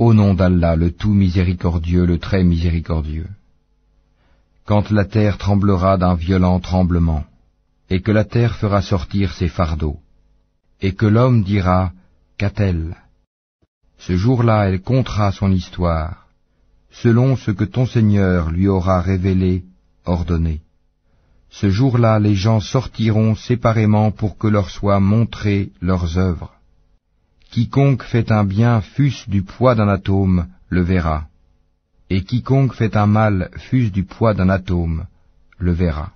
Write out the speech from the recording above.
Au nom d'Allah, le tout miséricordieux, le très miséricordieux. Quand la terre tremblera d'un violent tremblement, et que la terre fera sortir ses fardeaux, et que l'homme dira, Qu'a-t-elle Ce jour-là, elle comptera son histoire, selon ce que ton Seigneur lui aura révélé, ordonné. Ce jour-là, les gens sortiront séparément pour que leur soit montrées leurs œuvres. Quiconque fait un bien, fût-ce du poids d'un atome, le verra. Et quiconque fait un mal, fût-ce du poids d'un atome, le verra.